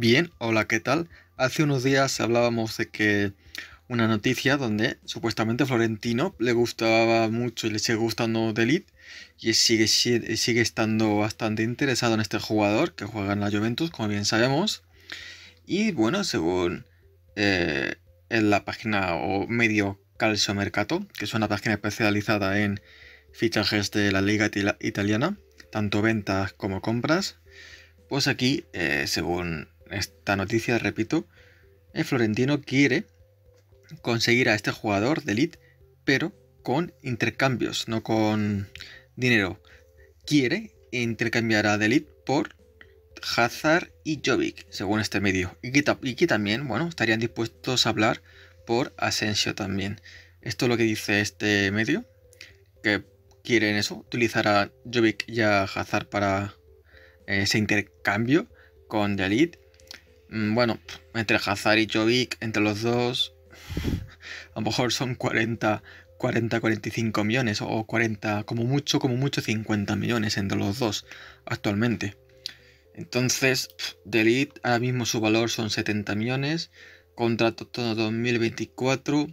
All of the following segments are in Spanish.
Bien, hola, ¿qué tal? Hace unos días hablábamos de que una noticia donde supuestamente Florentino le gustaba mucho y le sigue gustando The y sigue, sigue estando bastante interesado en este jugador que juega en la Juventus, como bien sabemos. Y bueno, según eh, en la página o medio Calcio Mercato, que es una página especializada en fichajes de la liga italiana, tanto ventas como compras, pues aquí, eh, según esta noticia, repito, el Florentino quiere conseguir a este jugador de elite, pero con intercambios, no con dinero. Quiere intercambiar a Delit por Hazard y Jovic, según este medio. Y que, y también, bueno, estarían dispuestos a hablar por Asensio también. Esto es lo que dice este medio, que quieren eso, utilizar a Jovic y a Hazard para eh, ese intercambio con Delit Mm, bueno, entre Hazard y Jovic, entre los dos, a lo mejor son 40, 40, 45 millones o 40, como mucho, como mucho 50 millones entre los dos actualmente. Entonces, Delete ahora mismo su valor son 70 millones, contrato todo 2024.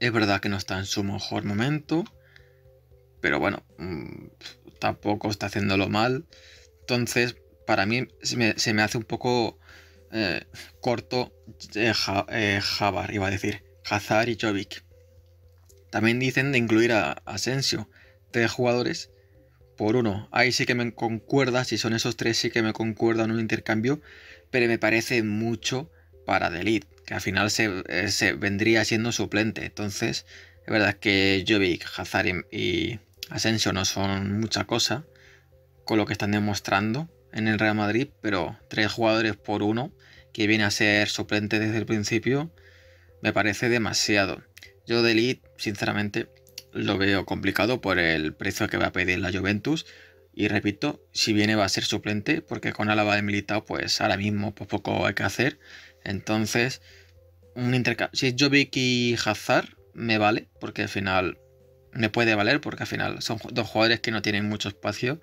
Es verdad que no está en su mejor momento, pero bueno, mm, tampoco está haciéndolo mal. Entonces, para mí se me hace un poco eh, corto eh, eh, Javar, iba a decir, Hazar y Jovic. También dicen de incluir a Asensio, tres jugadores por uno. Ahí sí que me concuerda, si son esos tres sí que me en un intercambio, pero me parece mucho para Delit, que al final se, vendría siendo suplente. Entonces, es verdad que Jovic, Hazar y, y Asensio no son mucha cosa con lo que están demostrando en el Real Madrid, pero tres jugadores por uno, que viene a ser suplente desde el principio, me parece demasiado. Yo de sinceramente, lo veo complicado por el precio que va a pedir la Juventus. Y repito, si viene va a ser suplente, porque con Alaba de Militao, pues ahora mismo pues, poco hay que hacer. Entonces, un intercambio. Si es Jovic y Hazard, me vale, porque al final me puede valer, porque al final son dos jugadores que no tienen mucho espacio.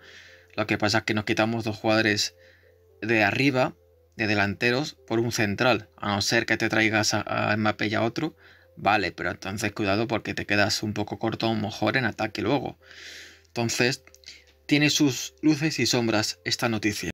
Lo que pasa es que nos quitamos dos jugadores de arriba, de delanteros, por un central. A no ser que te traigas a, a y a otro. Vale, pero entonces cuidado porque te quedas un poco corto lo mejor en ataque luego. Entonces, tiene sus luces y sombras esta noticia.